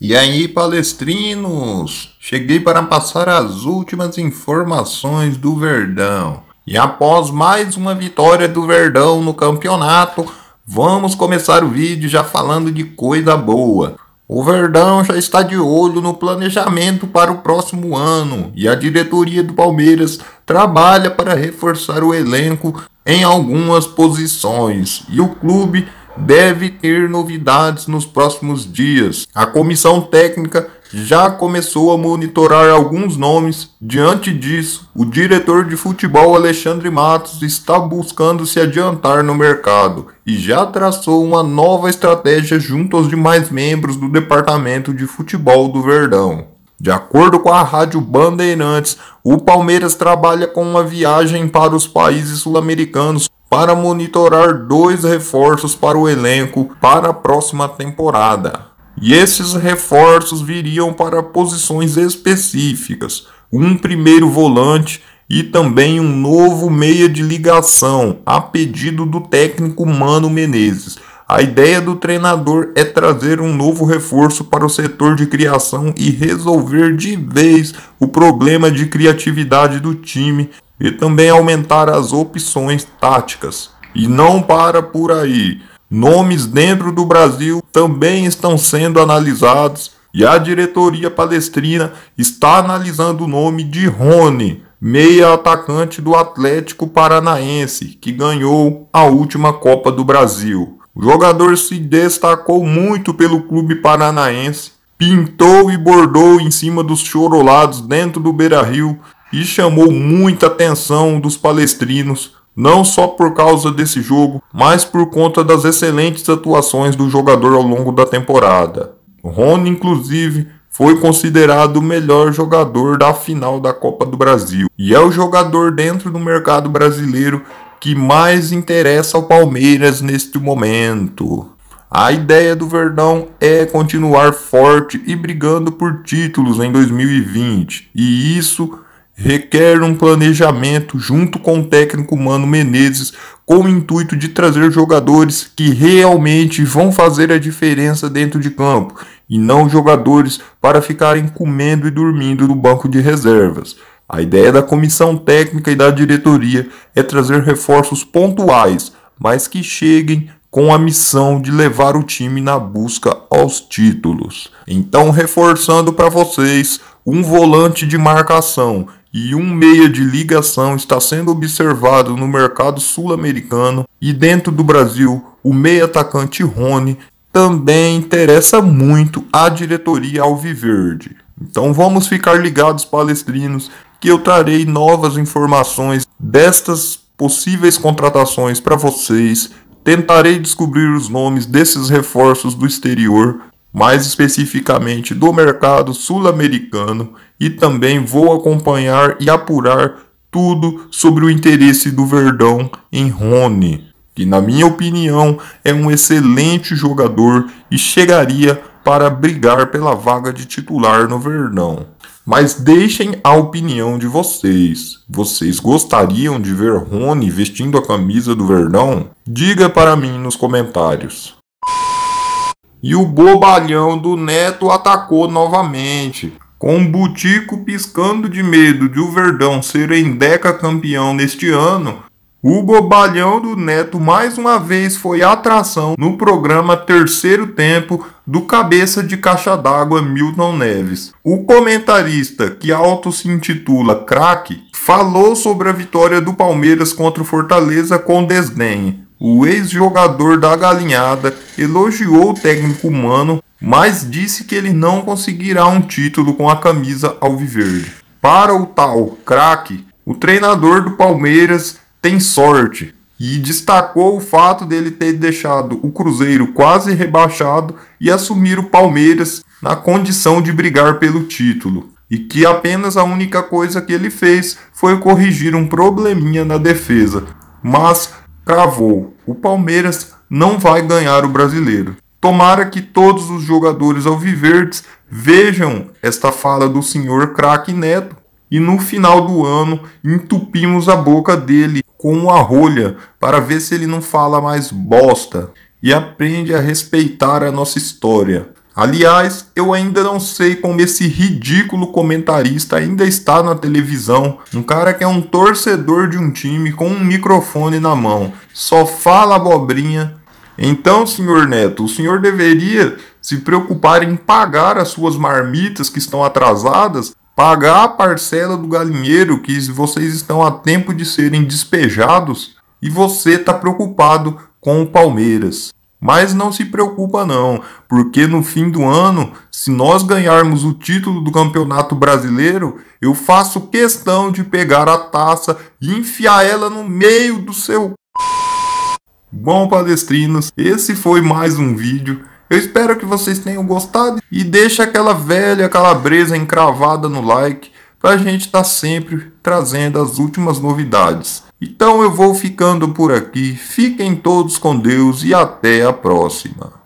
E aí, palestrinos? Cheguei para passar as últimas informações do Verdão. E após mais uma vitória do Verdão no campeonato, vamos começar o vídeo já falando de coisa boa. O Verdão já está de olho no planejamento para o próximo ano e a diretoria do Palmeiras trabalha para reforçar o elenco em algumas posições. E o clube deve ter novidades nos próximos dias. A comissão técnica já começou a monitorar alguns nomes. Diante disso, o diretor de futebol Alexandre Matos está buscando se adiantar no mercado e já traçou uma nova estratégia junto aos demais membros do departamento de futebol do Verdão. De acordo com a Rádio Bandeirantes, o Palmeiras trabalha com uma viagem para os países sul-americanos para monitorar dois reforços para o elenco para a próxima temporada. E esses reforços viriam para posições específicas, um primeiro volante e também um novo meia de ligação, a pedido do técnico Mano Menezes. A ideia do treinador é trazer um novo reforço para o setor de criação e resolver de vez o problema de criatividade do time e também aumentar as opções táticas. E não para por aí. Nomes dentro do Brasil também estão sendo analisados e a diretoria palestrina está analisando o nome de Rony, meia atacante do Atlético Paranaense, que ganhou a última Copa do Brasil. O jogador se destacou muito pelo clube paranaense, pintou e bordou em cima dos chorolados dentro do Beira-Rio, e chamou muita atenção dos palestrinos, não só por causa desse jogo, mas por conta das excelentes atuações do jogador ao longo da temporada. Rony, inclusive, foi considerado o melhor jogador da final da Copa do Brasil e é o jogador dentro do mercado brasileiro que mais interessa ao Palmeiras neste momento. A ideia do Verdão é continuar forte e brigando por títulos em 2020, e isso requer um planejamento junto com o técnico Mano Menezes, com o intuito de trazer jogadores que realmente vão fazer a diferença dentro de campo e não jogadores para ficarem comendo e dormindo no banco de reservas. A ideia da comissão técnica e da diretoria é trazer reforços pontuais, mas que cheguem com a missão de levar o time na busca aos títulos. Então, reforçando para vocês, um volante de marcação e um meia de ligação está sendo observado no mercado sul-americano e dentro do Brasil, o meia atacante Rony também interessa muito à diretoria Alviverde. Então vamos ficar ligados palestrinos que eu trarei novas informações destas possíveis contratações para vocês. Tentarei descobrir os nomes desses reforços do exterior mais especificamente do mercado sul-americano, e também vou acompanhar e apurar tudo sobre o interesse do Verdão em Rony, que, na minha opinião, é um excelente jogador e chegaria para brigar pela vaga de titular no Verdão. Mas deixem a opinião de vocês. Vocês gostariam de ver Rony vestindo a camisa do Verdão? Diga para mim nos comentários e o bobalhão do Neto atacou novamente. Com o Butico piscando de medo de o Verdão ser em deca campeão neste ano, o bobalhão do Neto mais uma vez foi atração no programa Terceiro Tempo do cabeça de caixa d'água Milton Neves. O comentarista, que auto se intitula craque, falou sobre a vitória do Palmeiras contra o Fortaleza com desdém. O ex-jogador da Galinhada elogiou o técnico humano, mas disse que ele não conseguirá um título com a camisa alviverde. Para o tal craque, o treinador do Palmeiras tem sorte e destacou o fato dele ter deixado o Cruzeiro quase rebaixado e assumir o Palmeiras na condição de brigar pelo título, e que apenas a única coisa que ele fez foi corrigir um probleminha na defesa. Mas cravou: o Palmeiras não vai ganhar o brasileiro. Tomara que todos os jogadores alviverdes vejam esta fala do senhor craque Neto e no final do ano entupimos a boca dele com uma rolha para ver se ele não fala mais bosta e aprende a respeitar a nossa história. Aliás, eu ainda não sei como esse ridículo comentarista ainda está na televisão. Um cara que é um torcedor de um time com um microfone na mão. Só fala abobrinha. Então, senhor Neto, o senhor deveria se preocupar em pagar as suas marmitas que estão atrasadas, pagar a parcela do galinheiro que vocês estão a tempo de serem despejados e você está preocupado com o Palmeiras. Mas não se preocupa não, porque no fim do ano, se nós ganharmos o título do Campeonato Brasileiro, eu faço questão de pegar a taça e enfiar ela no meio do seu Bom palestrinos, esse foi mais um vídeo. Eu espero que vocês tenham gostado e deixa aquela velha calabresa encravada no like para a gente estar tá sempre trazendo as últimas novidades. Então eu vou ficando por aqui. Fiquem todos com Deus e até a próxima.